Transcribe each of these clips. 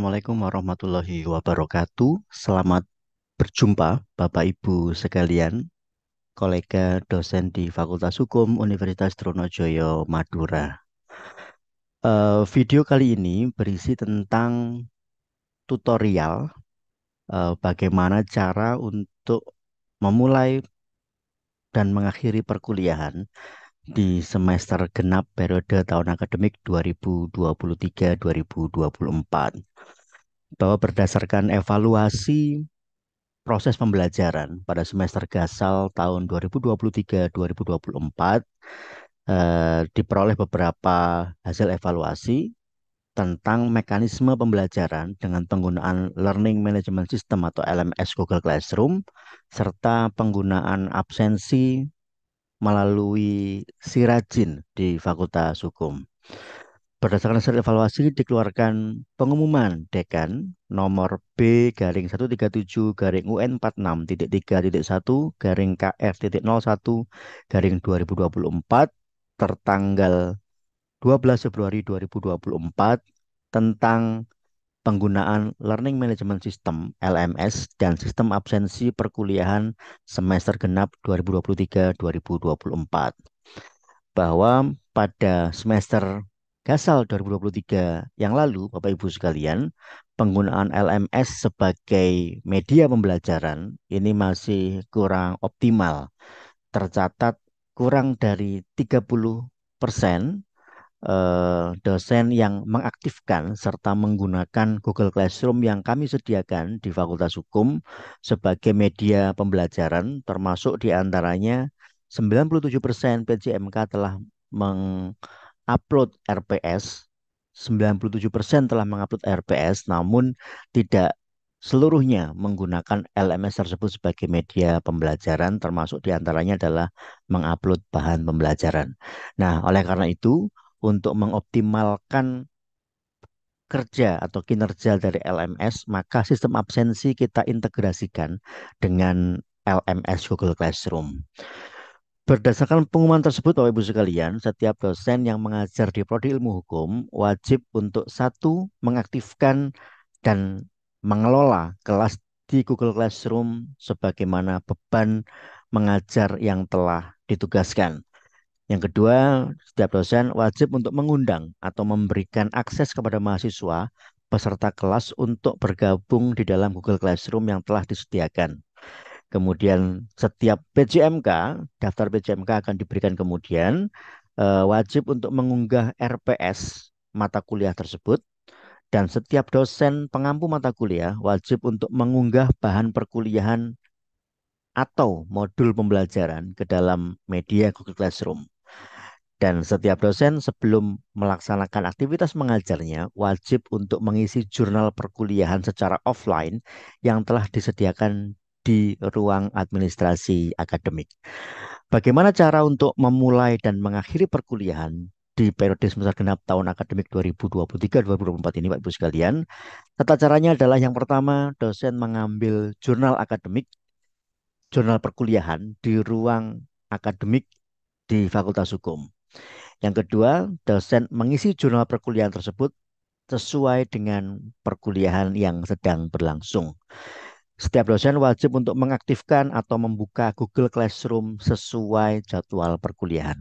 Assalamualaikum warahmatullahi wabarakatuh. Selamat berjumpa Bapak Ibu sekalian, kolega dosen di Fakultas Hukum Universitas Trunojoyo Madura. Eh, video kali ini berisi tentang tutorial eh, bagaimana cara untuk memulai dan mengakhiri perkuliahan di semester genap periode tahun akademik 2023-2024 bahwa berdasarkan evaluasi proses pembelajaran pada semester gasal tahun 2023-2024 eh, diperoleh beberapa hasil evaluasi tentang mekanisme pembelajaran dengan penggunaan Learning Management System atau LMS Google Classroom serta penggunaan absensi melalui sirajin di Fakultas Hukum. Berdasarkan hasil evaluasi dikeluarkan pengumuman dekan nomor B garing 137 garing UN 46.3.1 garing KF.01 garing 2024 tertanggal 12 Februari 2024 tentang penggunaan Learning Management System LMS dan sistem absensi perkuliahan semester genap 2023-2024 bahwa pada semester Gasal 2023 yang lalu Bapak Ibu sekalian penggunaan LMS sebagai media pembelajaran ini masih kurang optimal tercatat kurang dari 30 persen Eh, dosen yang mengaktifkan serta menggunakan Google Classroom yang kami sediakan di Fakultas Hukum sebagai media pembelajaran termasuk diantaranya 97% PJMK telah mengupload RPS 97% telah mengupload RPS namun tidak seluruhnya menggunakan LMS tersebut sebagai media pembelajaran termasuk diantaranya adalah mengupload bahan pembelajaran. Nah, oleh karena itu untuk mengoptimalkan kerja atau kinerja dari LMS, maka sistem absensi kita integrasikan dengan LMS Google Classroom. Berdasarkan pengumuman tersebut, Bapak Ibu sekalian, setiap dosen yang mengajar di prodi ilmu hukum wajib untuk satu mengaktifkan dan mengelola kelas di Google Classroom sebagaimana beban mengajar yang telah ditugaskan. Yang kedua, setiap dosen wajib untuk mengundang atau memberikan akses kepada mahasiswa peserta kelas untuk bergabung di dalam Google Classroom yang telah disediakan. Kemudian setiap PJMK, daftar PJMK akan diberikan kemudian eh, wajib untuk mengunggah RPS mata kuliah tersebut dan setiap dosen pengampu mata kuliah wajib untuk mengunggah bahan perkuliahan atau modul pembelajaran ke dalam media Google Classroom. Dan setiap dosen sebelum melaksanakan aktivitas mengajarnya wajib untuk mengisi jurnal perkuliahan secara offline yang telah disediakan di ruang administrasi akademik. Bagaimana cara untuk memulai dan mengakhiri perkuliahan di periode semester genap tahun akademik 2023-2024 ini Pak Ibu sekalian. Tata caranya adalah yang pertama dosen mengambil jurnal akademik, jurnal perkuliahan di ruang akademik di Fakultas Hukum. Yang kedua, dosen mengisi jurnal perkuliahan tersebut sesuai dengan perkuliahan yang sedang berlangsung. Setiap dosen wajib untuk mengaktifkan atau membuka Google Classroom sesuai jadwal perkuliahan.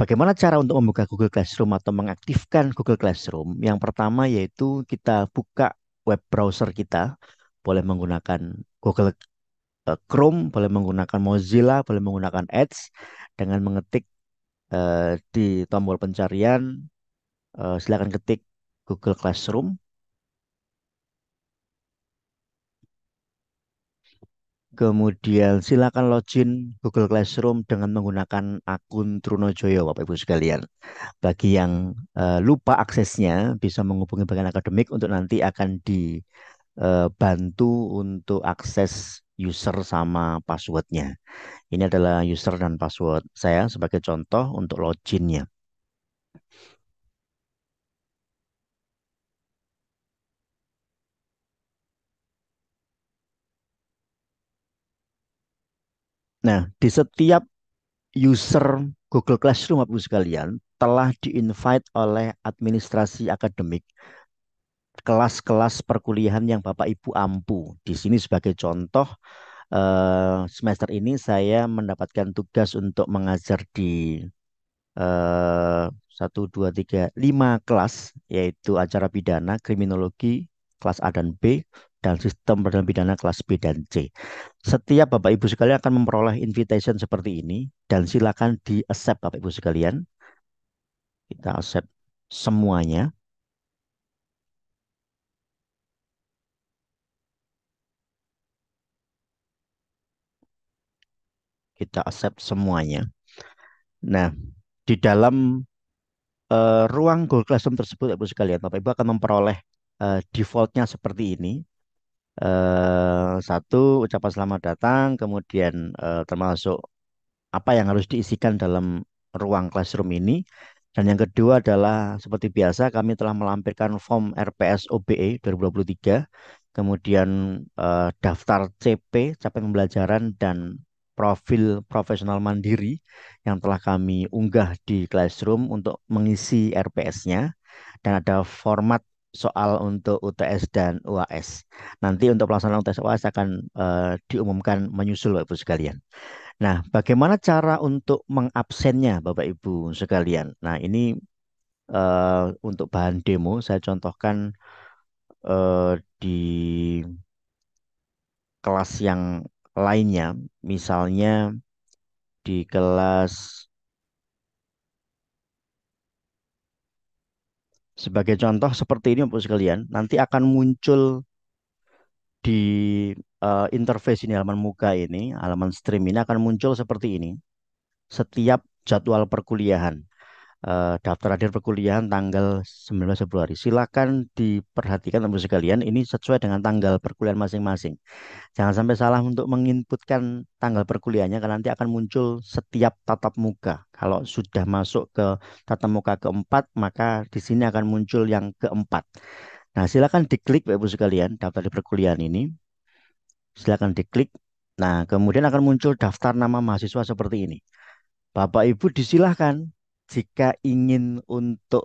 Bagaimana cara untuk membuka Google Classroom atau mengaktifkan Google Classroom? Yang pertama yaitu kita buka web browser kita, boleh menggunakan Google eh, Chrome, boleh menggunakan Mozilla, boleh menggunakan Edge dengan mengetik Eh, di tombol pencarian eh, silakan ketik Google Classroom. Kemudian silakan login Google Classroom dengan menggunakan akun Trunojoyo Bapak Ibu sekalian. Bagi yang eh, lupa aksesnya bisa menghubungi bagian akademik untuk nanti akan dibantu untuk akses user sama passwordnya. Ini adalah user dan password saya sebagai contoh untuk loginnya. Nah, di setiap user Google Classroom Bapak Ibu sekalian telah diinvite oleh administrasi akademik kelas-kelas perkuliahan yang Bapak Ibu ampu. Di sini sebagai contoh eh, semester ini saya mendapatkan tugas untuk mengajar di eh, satu dua tiga lima kelas yaitu acara pidana, kriminologi kelas A dan B dan sistem peradilan pidana kelas B dan C. Setiap Bapak Ibu sekalian akan memperoleh invitation seperti ini dan silakan di accept Bapak Ibu sekalian. Kita accept semuanya. kita accept semuanya. Nah, di dalam uh, ruang Google Classroom tersebut, Ibu sekalian, Bapak Ibu akan memperoleh uh, defaultnya seperti ini. Uh, satu ucapan selamat datang, kemudian uh, termasuk apa yang harus diisikan dalam ruang classroom ini. Dan yang kedua adalah seperti biasa kami telah melampirkan form RPS OBE 2023, kemudian eh, daftar CP, capaian pembelajaran dan profil profesional mandiri yang telah kami unggah di Classroom untuk mengisi RPS-nya dan ada format soal untuk UTS dan UAS. Nanti untuk pelaksanaan UTS UAS akan uh, diumumkan menyusul Bapak Ibu sekalian. Nah, bagaimana cara untuk mengabsennya Bapak Ibu sekalian? Nah, ini uh, untuk bahan demo saya contohkan uh, di kelas yang lainnya, misalnya di kelas sebagai contoh seperti ini Bapak sekalian, nanti akan muncul di uh, interface ini halaman muka ini, halaman stream ini akan muncul seperti ini. Setiap jadwal perkuliahan uh, daftar hadir perkuliahan tanggal 19 Februari. Silakan diperhatikan teman-teman sekalian ini sesuai dengan tanggal perkuliahan masing-masing. Jangan sampai salah untuk menginputkan tanggal perkuliahannya karena nanti akan muncul setiap tatap muka. Kalau sudah masuk ke tatap muka keempat, maka di sini akan muncul yang keempat. Nah, silakan diklik Bapak Ibu sekalian daftar di perkuliahan ini. Silakan diklik. Nah, kemudian akan muncul daftar nama mahasiswa seperti ini. Bapak Ibu disilahkan jika ingin untuk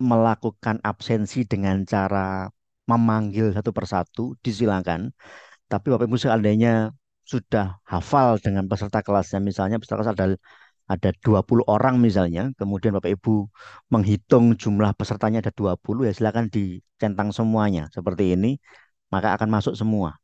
melakukan absensi dengan cara memanggil satu persatu disilakan. Tapi Bapak Ibu seandainya sudah hafal dengan peserta kelasnya, misalnya peserta kelas ada ada 20 orang misalnya, kemudian Bapak Ibu menghitung jumlah pesertanya ada 20 ya silakan dicentang semuanya seperti ini, maka akan masuk semua.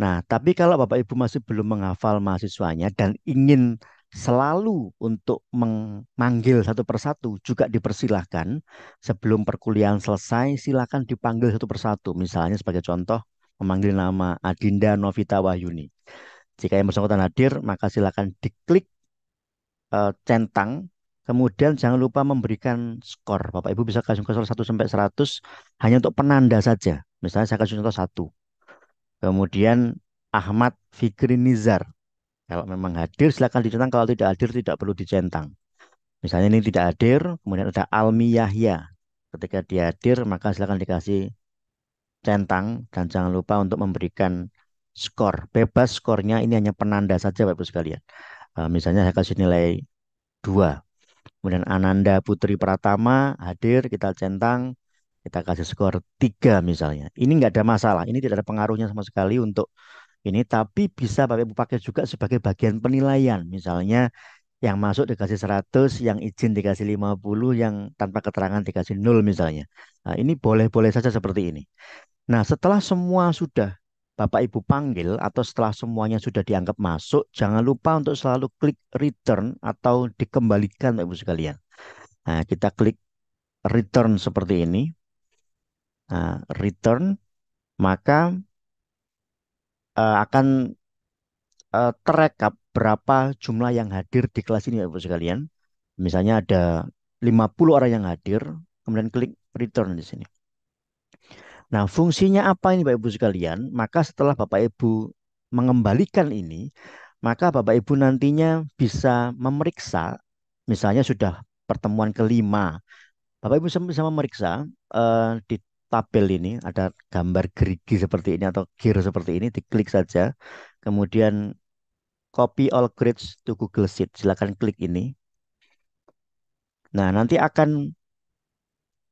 Nah, tapi kalau Bapak Ibu masih belum menghafal mahasiswanya dan ingin selalu untuk memanggil satu persatu juga dipersilahkan sebelum perkuliahan selesai silakan dipanggil satu persatu misalnya sebagai contoh memanggil nama Adinda Novita Wahyuni jika yang bersangkutan hadir maka silakan diklik e, centang kemudian jangan lupa memberikan skor Bapak Ibu bisa kasih skor 1 sampai 100 hanya untuk penanda saja misalnya saya kasih contoh satu kemudian Ahmad Fikri Nizar kalau memang hadir silakan dicentang, kalau tidak hadir tidak perlu dicentang. Misalnya ini tidak hadir, kemudian ada Almi Yahya. Ketika dia hadir, maka silakan dikasih centang dan jangan lupa untuk memberikan skor. Bebas skornya ini hanya penanda saja Bapak sekalian. Eh, misalnya saya kasih nilai 2. Kemudian Ananda Putri Pratama hadir, kita centang, kita kasih skor 3 misalnya. Ini nggak ada masalah, ini tidak ada pengaruhnya sama sekali untuk ini tapi bisa Bapak Ibu pakai juga sebagai bagian penilaian misalnya yang masuk dikasih 100, yang izin dikasih 50, yang tanpa keterangan dikasih 0 misalnya. Nah, ini boleh-boleh saja seperti ini. Nah, setelah semua sudah Bapak Ibu panggil atau setelah semuanya sudah dianggap masuk, jangan lupa untuk selalu klik return atau dikembalikan Bapak Ibu sekalian. Nah, kita klik return seperti ini. Nah, return maka uh, akan uh, terekap berapa jumlah yang hadir di kelas ini Bapak sekalian. Misalnya ada 50 orang yang hadir, kemudian klik return di sini. Nah, fungsinya apa ini Bapak Ibu sekalian? Maka setelah Bapak Ibu mengembalikan ini, maka Bapak Ibu nantinya bisa memeriksa misalnya sudah pertemuan kelima. Bapak Ibu bisa memeriksa uh, di tabel ini, ada gambar gerigi seperti ini atau gear seperti ini, diklik saja. Kemudian copy all grids to Google Sheet. Silakan klik ini. Nah, nanti akan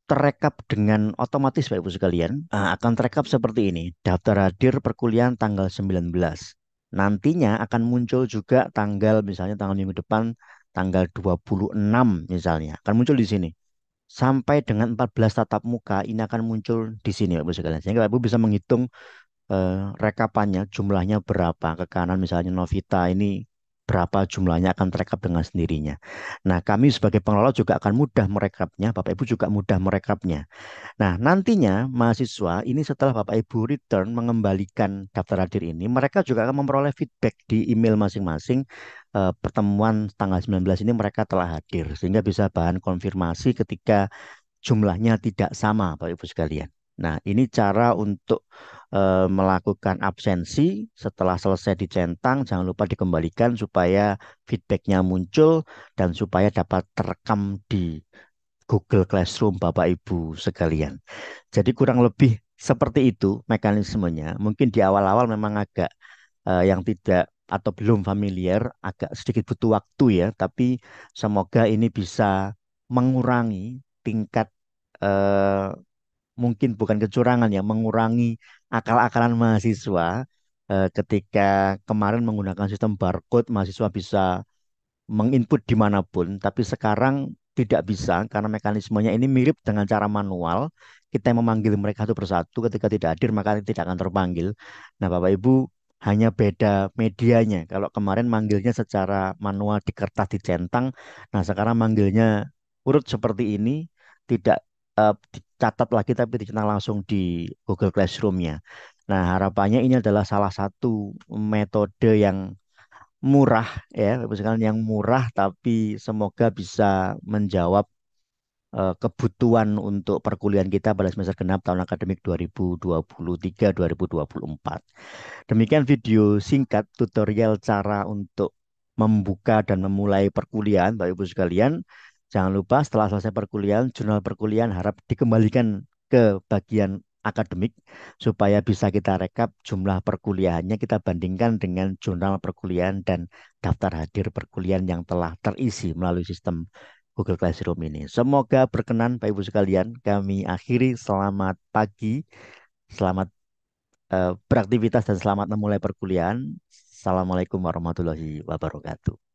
terekap dengan otomatis Bapak Ibu sekalian, nah, akan terekap seperti ini. Daftar hadir perkuliahan tanggal 19. Nantinya akan muncul juga tanggal misalnya tanggal minggu depan tanggal 26 misalnya. Akan muncul di sini sampai dengan 14 tatap muka ini akan muncul di sini Bapak Ibu sekalian. Sehingga Bapak Ibu bisa menghitung eh, rekapannya jumlahnya berapa. Ke kanan misalnya Novita ini berapa jumlahnya akan terekap dengan sendirinya. Nah, kami sebagai pengelola juga akan mudah merekapnya, Bapak Ibu juga mudah merekapnya. Nah, nantinya mahasiswa ini setelah Bapak Ibu return mengembalikan daftar hadir ini, mereka juga akan memperoleh feedback di email masing-masing e, pertemuan tanggal 19 ini mereka telah hadir sehingga bisa bahan konfirmasi ketika jumlahnya tidak sama Bapak Ibu sekalian. Nah, ini cara untuk e, melakukan absensi setelah selesai dicentang. Jangan lupa dikembalikan supaya feedbacknya muncul dan supaya dapat terekam di Google Classroom Bapak Ibu sekalian. Jadi kurang lebih seperti itu mekanismenya. Mungkin di awal-awal memang agak e, yang tidak atau belum familiar agak sedikit butuh waktu ya. Tapi semoga ini bisa mengurangi tingkat eh, mungkin bukan kecurangan ya mengurangi akal-akalan mahasiswa eh, ketika kemarin menggunakan sistem barcode mahasiswa bisa menginput dimanapun tapi sekarang tidak bisa karena mekanismenya ini mirip dengan cara manual. Kita memanggil mereka satu persatu ketika tidak hadir maka tidak akan terpanggil. Nah, Bapak Ibu hanya beda medianya. Kalau kemarin manggilnya secara manual di kertas dicentang, nah sekarang manggilnya urut seperti ini tidak uh, catat lagi tapi dicetak langsung di Google Classroom-nya. Nah, harapannya ini adalah salah satu metode yang murah ya, misalkan yang murah tapi semoga bisa menjawab uh, kebutuhan untuk perkuliahan kita pada semester genap tahun akademik 2023-2024. Demikian video singkat tutorial cara untuk membuka dan memulai perkuliahan Bapak Ibu sekalian. Jangan lupa setelah selesai perkuliahan, jurnal perkuliahan harap dikembalikan ke bagian akademik supaya bisa kita rekap jumlah perkuliahannya kita bandingkan dengan jurnal perkuliahan dan daftar hadir perkuliahan yang telah terisi melalui sistem Google Classroom ini. Semoga berkenan Pak Ibu sekalian, kami akhiri selamat pagi, selamat uh, beraktivitas dan selamat memulai perkuliahan. Assalamualaikum warahmatullahi wabarakatuh.